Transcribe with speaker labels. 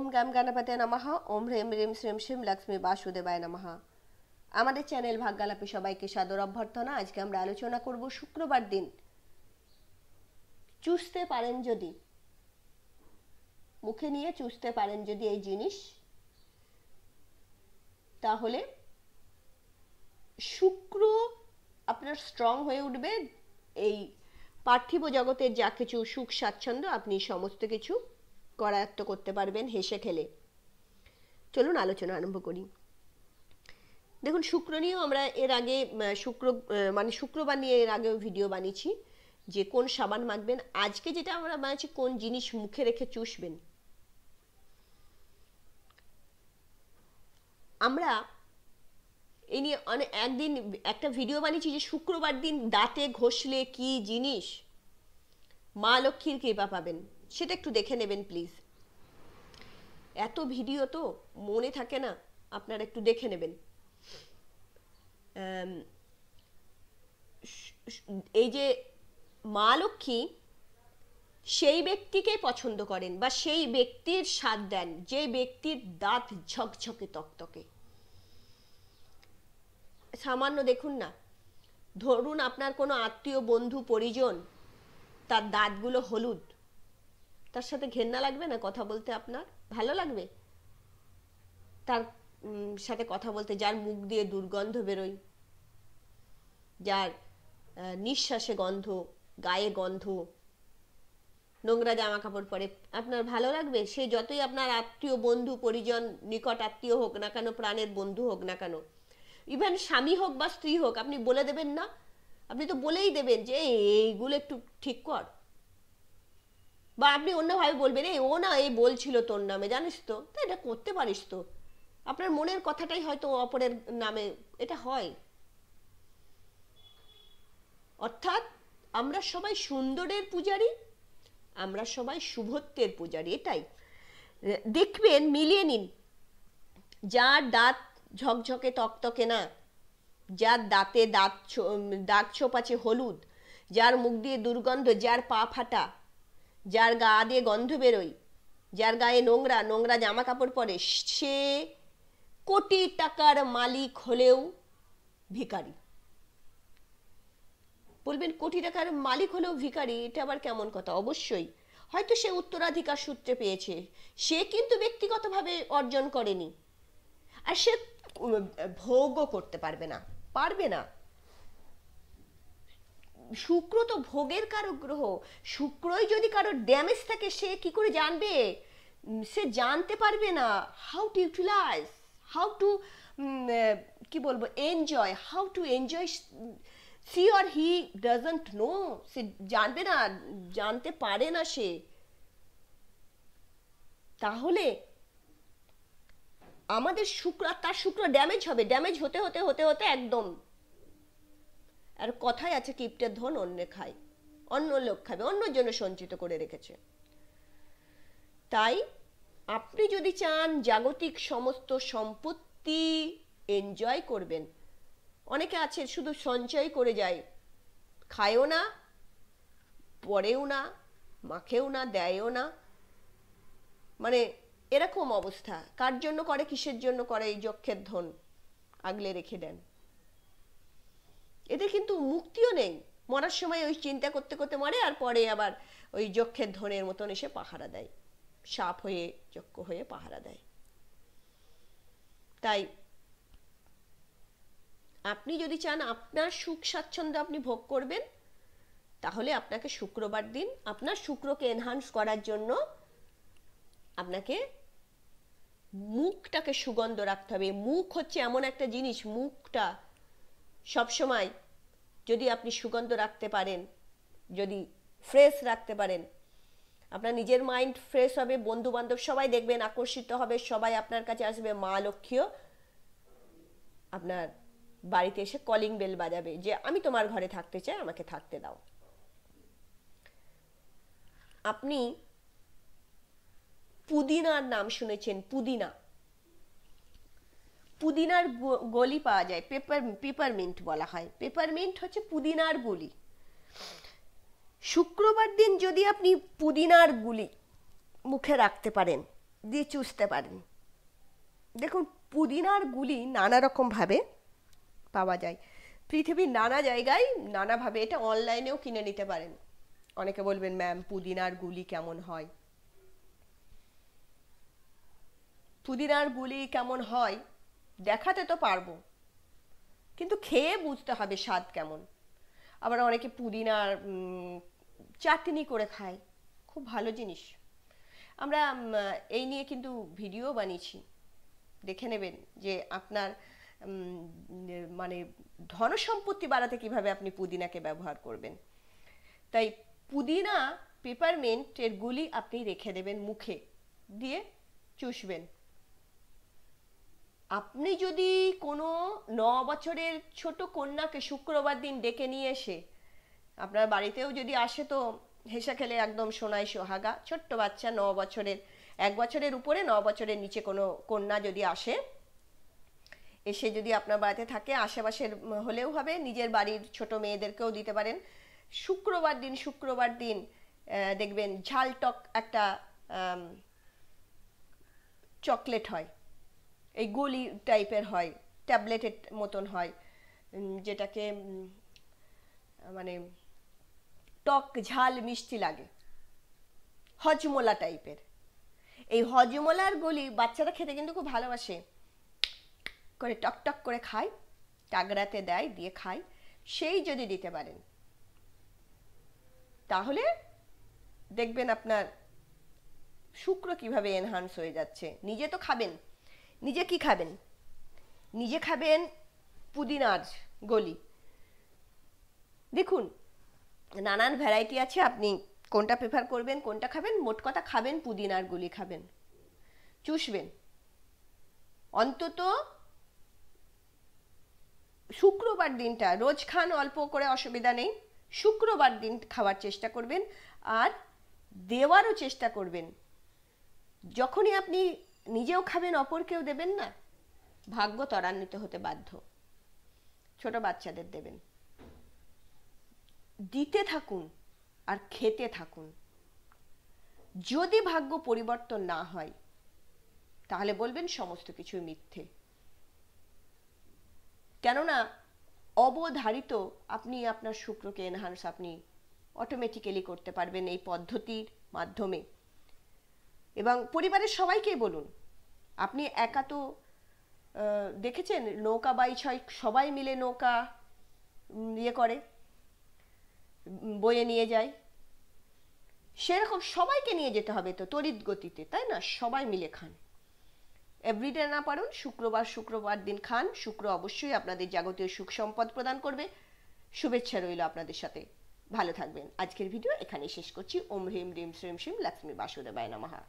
Speaker 1: ওম গ্যাম গণপতে নমহা ওম হ্রেম রিম শ্রীম শ্রীম লক্ষ্মী বাসুদেবায় নমহা আমাদের চ্যানেল ভাগ্যালাপে সবাইকে সাদর অভ্যর্থনা আজকে আমরা আলোচনা করব শুক্রবার দিন চুষতে পারেন যদি মুখে নিয়ে চুষতে পারেন যদি এই জিনিস তাহলে শুক্র আপনার স্ট্রং হয়ে উঠবে এই পার্থিব জগতের যা কিছু সুখ স্বাচ্ছন্দ্য আপনি সমস্ত কিছু করায়ত্ত করতে পারবেন হেসে খেলে চলুন আলোচনা আরম্ভ করি দেখুন শুক্র নিয়েও আমরা এর আগে শুক্র মানে শুক্রবার নিয়ে এর আগেও ভিডিও বানিয়েছি যে কোন সাবান মাখবেন আজকে যেটা আমরা বানাচ্ছি কোন জিনিস মুখে রেখে চুষবেন আমরা এই নিয়ে অনেক একদিন একটা ভিডিও বানিয়েছি যে শুক্রবার দিন দাঁতে ঘষলে কি জিনিস মা লক্ষ্মীর কৃপা পাবেন সেটা একটু দেখে নেবেন প্লিজ এত ভিডিও তো মনে থাকে না আপনারা একটু দেখে নেবেন এই যে মা লক্ষ্মী সেই ব্যক্তিকে পছন্দ করেন বা সেই ব্যক্তির স্বাদ দেন যে ব্যক্তির দাঁত ঝকঝকে তকতকে সামান্য দেখুন না ধরুন আপনার কোনো আত্মীয় বন্ধু পরিজন তার দাঁতগুলো হলুদ তার সাথে ঘেন্না লাগবে না কথা বলতে আপনার ভালো লাগবে তার সাথে কথা বলতে যার মুখ দিয়ে দুর্গন্ধ বেরোয় যার নিঃশ্বাসে গন্ধ গায়ে গন্ধ নোংরা জামা কাপড় পরে আপনার ভালো লাগবে সে যতই আপনার আত্মীয় বন্ধু পরিজন নিকট আত্মীয় হোক না কেন প্রাণের বন্ধু হোক না কেন ইভেন স্বামী হোক বা স্ত্রী হোক আপনি বলে দেবেন না আপনি তো বলেই দেবেন যে এইগুলো একটু ঠিক কর বা আপনি অন্যভাবে বলবেন এই ও না এই বলছিল তোর নামে জানিস তো তা এটা করতে পারিস তো আপনার মনের কথাটাই হয়তো অপরের নামে এটা হয় অর্থাৎ আমরা সবাই সুন্দরের পূজারি আমরা সবাই শুভত্বের পূজারি এটাই দেখবেন মিলিয়ে নিন যার দাঁত ঝকঝকে তকতকে না যার দাঁতে দাঁত দাগ ছোপ আছে হলুদ যার মুখ দিয়ে দুর্গন্ধ যার পা ফাটা যার গা দিয়ে গন্ধ বেরোয় যার গায়ে নোংরা নোংরা জামা কাপড় পরে সে কোটি টাকার মালিক হলেও ভিকারি বলবেন কোটি টাকার মালিক হলেও ভিকারি এটা আবার কেমন কথা অবশ্যই হয়তো সে উত্তরাধিকার সূত্রে পেয়েছে সে কিন্তু ব্যক্তিগতভাবে অর্জন করেনি আর সে ভোগও করতে পারবে না পারবে না শুক্র তো ভোগের কারো গ্রহ শুক্রই যদি কারোর ড্যামেজ থাকে সে কি করে জানবে সে জানতে পারবে না how to utilize how to কি বলবো enjoy how to enjoy she or he doesn't know সে জানবে না জানতে পারে না সে তাহলে আমাদের শুক্র তার শুক্র ড্যামেজ হবে ড্যামেজ হতে হতে হতে হতে একদম আর কথায় আছে কিপটে ধন অন্যে খায় অন্য লোক খাবে অন্যর জন্য সঞ্চিত করে রেখেছে তাই আপনি যদি চান জাগতিক সমস্ত সম্পত্তি এনজয় করবেন অনেকে আছে শুধু সঞ্চয় করে যায় খায়ও না পরেও না মাখেও না দেয়ও না মানে এরকম অবস্থা কার জন্য করে কিসের জন্য করে এই যক্ষের ধন আগলে রেখে দেন এদের কিন্তু মুক্তিও নেই মরার সময় ওই চিন্তা করতে করতে মরে আর পরে আবার ওই যক্ষের ধনের মতন এসে পাহারা দেয় সাপ হয়ে যক্ষ হয়ে পাহারা দেয় তাই আপনি যদি চান আপনার সুখ স্বাচ্ছন্দ্য আপনি ভোগ করবেন তাহলে আপনাকে শুক্রবার দিন আপনার শুক্রকে এনহান্স করার জন্য আপনাকে মুখটাকে সুগন্ধ রাখতে হবে মুখ হচ্ছে এমন একটা জিনিস মুখটা সবসময় যদি আপনি সুগন্ধ রাখতে পারেন যদি ফ্রেশ রাখতে পারেন আপনার নিজের মাইন্ড ফ্রেশ হবে বন্ধু বান্ধব সবাই দেখবেন আকর্ষিত হবে সবাই আপনার কাছে আসবে মা লক্ষ্মীও আপনার বাড়িতে এসে কলিং বেল বাজাবে যে আমি তোমার ঘরে থাকতে চাই আমাকে থাকতে দাও আপনি পুদিনার নাম শুনেছেন পুদিনা পুদিনার গলি পাওয়া যায় পেপার পেপারমিন্ট বলা হয় পেপারমিন্ট হচ্ছে পুদিনার গুলি শুক্রবার দিন যদি আপনি পুদিনার গুলি মুখে রাখতে পারেন দিয়ে চুষতে পারেন দেখুন পুদিনার গুলি নানা রকমভাবে পাওয়া যায় পৃথিবীর নানা জায়গায় নানাভাবে এটা অনলাইনেও কিনে নিতে পারেন অনেকে বলবেন ম্যাম পুদিনার গুলি কেমন হয় পুদিনার গুলি কেমন হয় দেখাতে তো পারবো কিন্তু খেয়ে বুঝতে হবে স্বাদ কেমন আবার অনেকে পুদিনার চাটনি করে খায় খুব ভালো জিনিস আমরা এই নিয়ে কিন্তু ভিডিও বানিয়েছি দেখে নেবেন যে আপনার মানে ধনসম্পত্তি বাড়াতে কিভাবে আপনি পুদিনাকে ব্যবহার করবেন তাই পুদিনা পেপারমেন্টের গুলি আপনি রেখে দেবেন মুখে দিয়ে চুষবেন আপনি যদি কোনো ন বছরের ছোট কন্যাকে শুক্রবার দিন ডেকে নিয়ে এসে আপনার বাড়িতেও যদি আসে তো হেসা খেলে একদম সোনায় সোহাগা ছোট্ট বাচ্চা ন বছরের এক বছরের উপরে ন বছরের নিচে কোনো কন্যা যদি আসে এসে যদি আপনার বাড়িতে থাকে আশেপাশের হলেও হবে নিজের বাড়ির ছোট মেয়েদেরকেও দিতে পারেন শুক্রবার দিন শুক্রবার দিন দেখবেন ঝালটক একটা চকলেট হয় এই গলি টাইপের হয় ট্যাবলেটের মতন হয় যেটাকে মানে টক ঝাল মিষ্টি লাগে হজমোলা টাইপের এই হজমোলার গলি বাচ্চারা খেতে কিন্তু খুব ভালোবাসে করে টকটক করে খায় টাগড়াতে দেয় দিয়ে খায় সেই যদি দিতে পারেন তাহলে দেখবেন আপনার শুক্র কিভাবে এনহান্স হয়ে যাচ্ছে নিজে তো খাবেন নিজে কি খাবেন নিজে খাবেন পুদিনার গলি দেখুন নানান ভ্যারাইটি আছে আপনি কোনটা প্রেফার করবেন কোনটা খাবেন মোট কথা খাবেন পুদিনার গুলি খাবেন চুষবেন অন্তত শুক্রবার দিনটা রোজ খান অল্প করে অসুবিধা নেই শুক্রবার দিন খাওয়ার চেষ্টা করবেন আর দেওয়ারও চেষ্টা করবেন যখনই আপনি নিজেও খাবেন অপরকেও দেবেন না ভাগ্য ত্বরান্বিত হতে বাধ্য ছোট বাচ্চাদের দেবেন দিতে থাকুন আর খেতে থাকুন যদি ভাগ্য পরিবর্তন না হয় তাহলে বলবেন সমস্ত কিছুই মিথ্যে কেননা অবধারিত আপনি আপনার শুক্রকে এনহান্স আপনি অটোমেটিক্যালি করতে পারবেন এই পদ্ধতির মাধ্যমে এবং পরিবারের সবাইকেই বলুন আপনি একা তো দেখেছেন নৌকা বাই ছয় সবাই মিলে নৌকা ইয়ে করে বয়ে নিয়ে যায় সেরকম সবাইকে নিয়ে যেতে হবে তো তড়িৎ গতিতে তাই না সবাই মিলে খান এভরিডে না পারুন শুক্রবার শুক্রবার দিন খান শুক্র অবশ্যই আপনাদের যাবতীয় সুখ সম্পদ প্রদান করবে শুভেচ্ছা রইল আপনাদের সাথে ভালো থাকবেন আজকের ভিডিও এখানে শেষ করছি ওম হ্রিম রিম শ্রিম শ্রীম লক্ষ্মী বাসুদেবায় নমহা